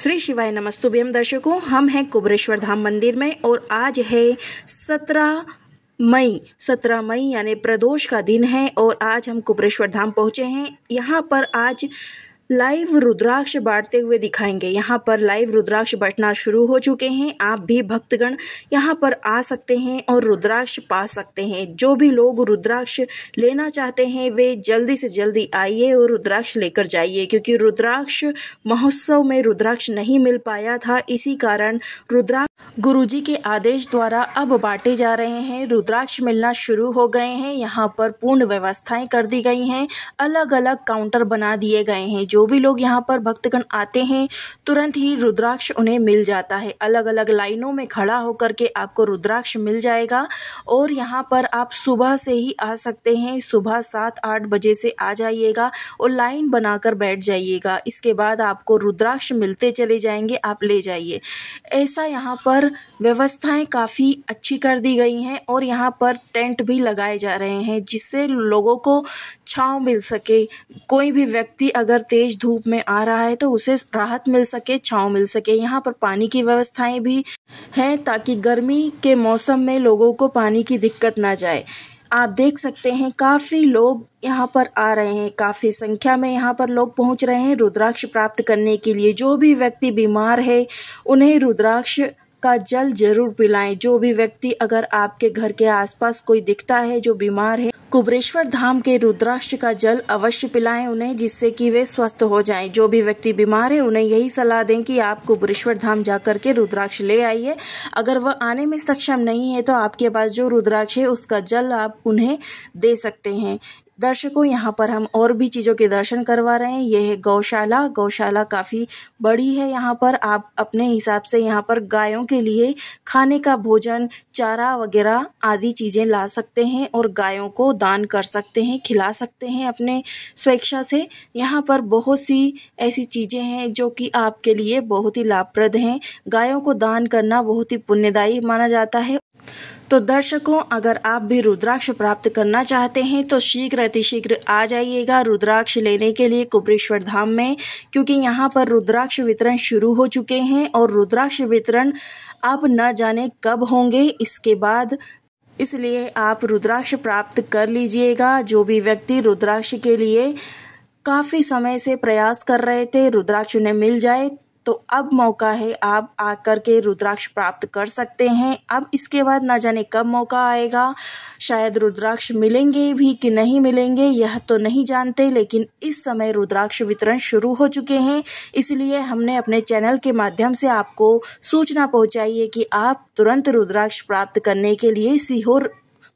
श्री शिवाय नमस्तुभ्यम दर्शकों हम हैं कुबरेश्वर धाम मंदिर में और आज है सत्रह मई सत्रह मई यानी प्रदोष का दिन है और आज हम कुबरेश्वर धाम पहुँचे हैं यहाँ पर आज लाइव रुद्राक्ष बांटते हुए दिखाएंगे यहाँ पर लाइव रुद्राक्ष बांटना शुरू हो चुके हैं आप भी भक्तगण यहाँ पर आ सकते हैं और रुद्राक्ष पा सकते हैं जो भी लोग रुद्राक्ष लेना चाहते हैं वे जल्दी से जल्दी आइए और रुद्राक्ष लेकर जाइए क्योंकि रुद्राक्ष महोत्सव में रुद्राक्ष नहीं मिल पाया था इसी कारण रुद्राक्ष गुरुजी के आदेश द्वारा अब बांटे जा रहे हैं रुद्राक्ष मिलना शुरू हो गए हैं यहाँ पर पूर्ण व्यवस्थाएं कर दी गई हैं अलग अलग काउंटर बना दिए गए हैं जो भी लोग यहाँ पर भक्तगण आते हैं तुरंत ही रुद्राक्ष उन्हें मिल जाता है अलग अलग लाइनों में खड़ा होकर के आपको रुद्राक्ष मिल जाएगा और यहाँ पर आप सुबह से ही आ सकते हैं सुबह सात आठ बजे से आ जाइएगा और लाइन बनाकर बैठ जाइएगा इसके बाद आपको रुद्राक्ष मिलते चले जाएंगे आप ले जाइए ऐसा यहाँ पर व्यवस्थाएं काफ़ी अच्छी कर दी गई हैं और यहाँ पर टेंट भी लगाए जा रहे हैं जिससे लोगों को छाँव मिल सके कोई भी व्यक्ति अगर तेज तेज धूप में आ रहा है तो उसे राहत मिल सके छाँव मिल सके यहाँ पर पानी की व्यवस्थाएं भी हैं ताकि गर्मी के मौसम में लोगों को पानी की दिक्कत ना जाए आप देख सकते हैं काफ़ी लोग यहाँ पर आ रहे हैं काफ़ी संख्या में यहाँ पर लोग पहुँच रहे हैं रुद्राक्ष प्राप्त करने के लिए जो भी व्यक्ति बीमार है उन्हें रुद्राक्ष का जल जरूर पिलाएं जो भी व्यक्ति अगर आपके घर के आसपास कोई दिखता है जो बीमार है कुबरेश्वर धाम के रुद्राक्ष का जल अवश्य पिलाएं उन्हें जिससे कि वे स्वस्थ हो जाएं जो भी व्यक्ति बीमार है उन्हें यही सलाह दें कि आप कुबरेश्वर धाम जाकर के रुद्राक्ष ले आइए अगर वह आने में सक्षम नहीं है तो आपके पास जो रुद्राक्ष है उसका जल आप उन्हें दे सकते हैं दर्शकों यहाँ पर हम और भी चीज़ों के दर्शन करवा रहे हैं यह है गौशाला गौशाला काफ़ी बड़ी है यहाँ पर आप अपने हिसाब से यहाँ पर गायों के लिए खाने का भोजन चारा वगैरह आदि चीज़ें ला सकते हैं और गायों को दान कर सकते हैं खिला सकते हैं अपने स्वेच्छा से यहाँ पर बहुत सी ऐसी चीज़ें हैं जो कि आपके लिए बहुत ही लाभप्रद हैं गायों को दान करना बहुत ही पुण्यदायी माना जाता है तो दर्शकों अगर आप भी रुद्राक्ष प्राप्त करना चाहते हैं तो शीघ्र अतिशीघ्र आ जाइएगा रुद्राक्ष लेने के लिए कुबरेश्वर धाम में क्योंकि यहाँ पर रुद्राक्ष वितरण शुरू हो चुके हैं और रुद्राक्ष वितरण अब न जाने कब होंगे इसके बाद इसलिए आप रुद्राक्ष प्राप्त कर लीजिएगा जो भी व्यक्ति रुद्राक्ष के लिए काफ़ी समय से प्रयास कर रहे थे रुद्राक्ष उन्हें मिल जाए तो अब मौका है आप आकर के रुद्राक्ष प्राप्त कर सकते हैं अब इसके बाद ना जाने कब मौका आएगा शायद रुद्राक्ष मिलेंगे भी कि नहीं मिलेंगे यह तो नहीं जानते लेकिन इस समय रुद्राक्ष वितरण शुरू हो चुके हैं इसलिए हमने अपने चैनल के माध्यम से आपको सूचना पहुंचाई है कि आप तुरंत रुद्राक्ष प्राप्त करने के लिए सीहोर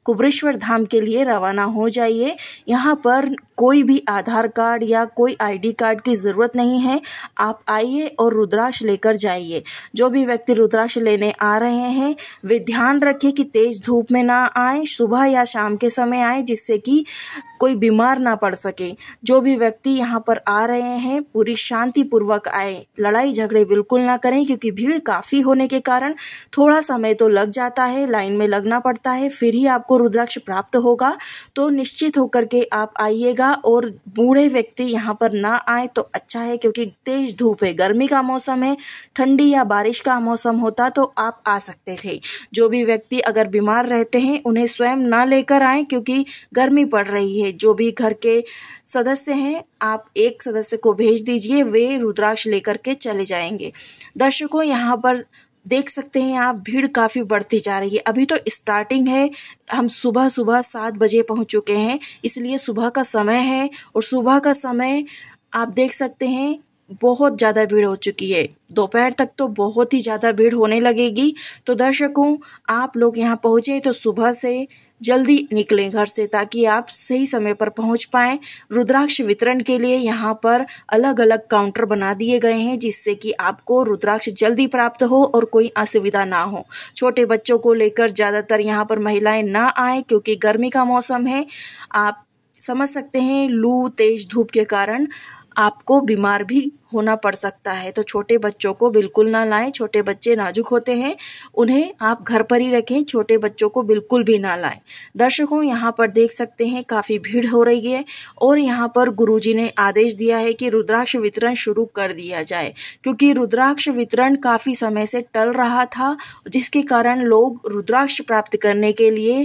कुबरेश्वर धाम के लिए रवाना हो जाइए यहाँ पर कोई भी आधार कार्ड या कोई आईडी कार्ड की ज़रूरत नहीं है आप आइए और रुद्राक्ष लेकर जाइए जो भी व्यक्ति रुद्राक्ष लेने आ रहे हैं वे ध्यान रखें कि तेज़ धूप में ना आए सुबह या शाम के समय आए जिससे कि कोई बीमार ना पड़ सके जो भी व्यक्ति यहाँ पर आ रहे हैं पूरी शांतिपूर्वक आए लड़ाई झगड़े बिल्कुल ना करें क्योंकि भीड़ काफ़ी होने के कारण थोड़ा समय तो लग जाता है लाइन में लगना पड़ता है फिर ही आपको आपको रुद्राक्ष प्राप्त होगा तो निश्चित होकर के आप आइएगा और बूढ़े व्यक्ति यहाँ पर ना आए तो अच्छा है क्योंकि तेज धूप है गर्मी का मौसम है ठंडी या बारिश का मौसम होता तो आप आ सकते थे जो भी व्यक्ति अगर बीमार रहते हैं उन्हें स्वयं ना लेकर आए क्योंकि गर्मी पड़ रही है जो भी घर के सदस्य हैं आप एक सदस्य को भेज दीजिए वे रुद्राक्ष लेकर के चले जाएंगे दर्शकों यहाँ पर देख सकते हैं आप भीड़ काफ़ी बढ़ती जा रही है अभी तो स्टार्टिंग है हम सुबह सुबह सात बजे पहुंच चुके हैं इसलिए सुबह का समय है और सुबह का समय आप देख सकते हैं बहुत ज़्यादा भीड़ हो चुकी है दोपहर तक तो बहुत ही ज़्यादा भीड़ होने लगेगी तो दर्शकों आप लोग यहाँ पहुँचे तो सुबह से जल्दी निकलें घर से ताकि आप सही समय पर पहुंच पाएं रुद्राक्ष वितरण के लिए यहाँ पर अलग अलग काउंटर बना दिए गए हैं जिससे कि आपको रुद्राक्ष जल्दी प्राप्त हो और कोई असुविधा ना हो छोटे बच्चों को लेकर ज़्यादातर यहाँ पर महिलाएं ना आएं क्योंकि गर्मी का मौसम है आप समझ सकते हैं लू तेज धूप के कारण आपको बीमार भी होना पड़ सकता है तो छोटे बच्चों को बिल्कुल ना लाएं छोटे बच्चे नाजुक होते हैं उन्हें आप घर पर ही रखें छोटे बच्चों को बिल्कुल भी ना लाएं दर्शकों यहाँ पर देख सकते हैं काफ़ी भीड़ हो रही है और यहाँ पर गुरुजी ने आदेश दिया है कि रुद्राक्ष वितरण शुरू कर दिया जाए क्योंकि रुद्राक्ष वितरण काफ़ी समय से टल रहा था जिसके कारण लोग रुद्राक्ष प्राप्त करने के लिए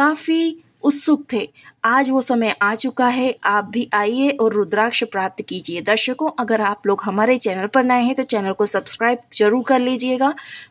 काफ़ी उत्सुक थे आज वो समय आ चुका है आप भी आइए और रुद्राक्ष प्राप्त कीजिए दर्शकों अगर आप लोग हमारे चैनल पर नए हैं तो चैनल को सब्सक्राइब जरूर कर लीजिएगा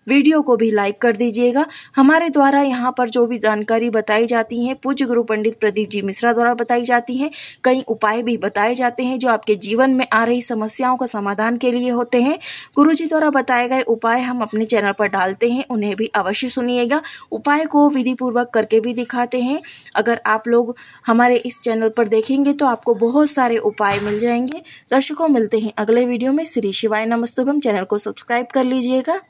वीडियो को भी लाइक कर दीजिएगा हमारे द्वारा यहाँ पर जो भी जानकारी बताई जाती है पूज्य गुरु पंडित प्रदीप जी मिश्रा द्वारा बताई जाती है कई उपाय भी बताए जाते हैं जो आपके जीवन में आ रही समस्याओं का समाधान के लिए होते हैं गुरु जी द्वारा बताए गए उपाय हम अपने चैनल पर डालते हैं उन्हें भी अवश्य सुनिएगा उपाय को विधि पूर्वक करके भी दिखाते हैं अगर आप लोग हमारे इस चैनल पर देखेंगे तो आपको बहुत सारे उपाय मिल जाएंगे दर्शकों मिलते हैं अगले वीडियो में श्री शिवाय नमस्तुभम चैनल को सब्सक्राइब कर लीजिएगा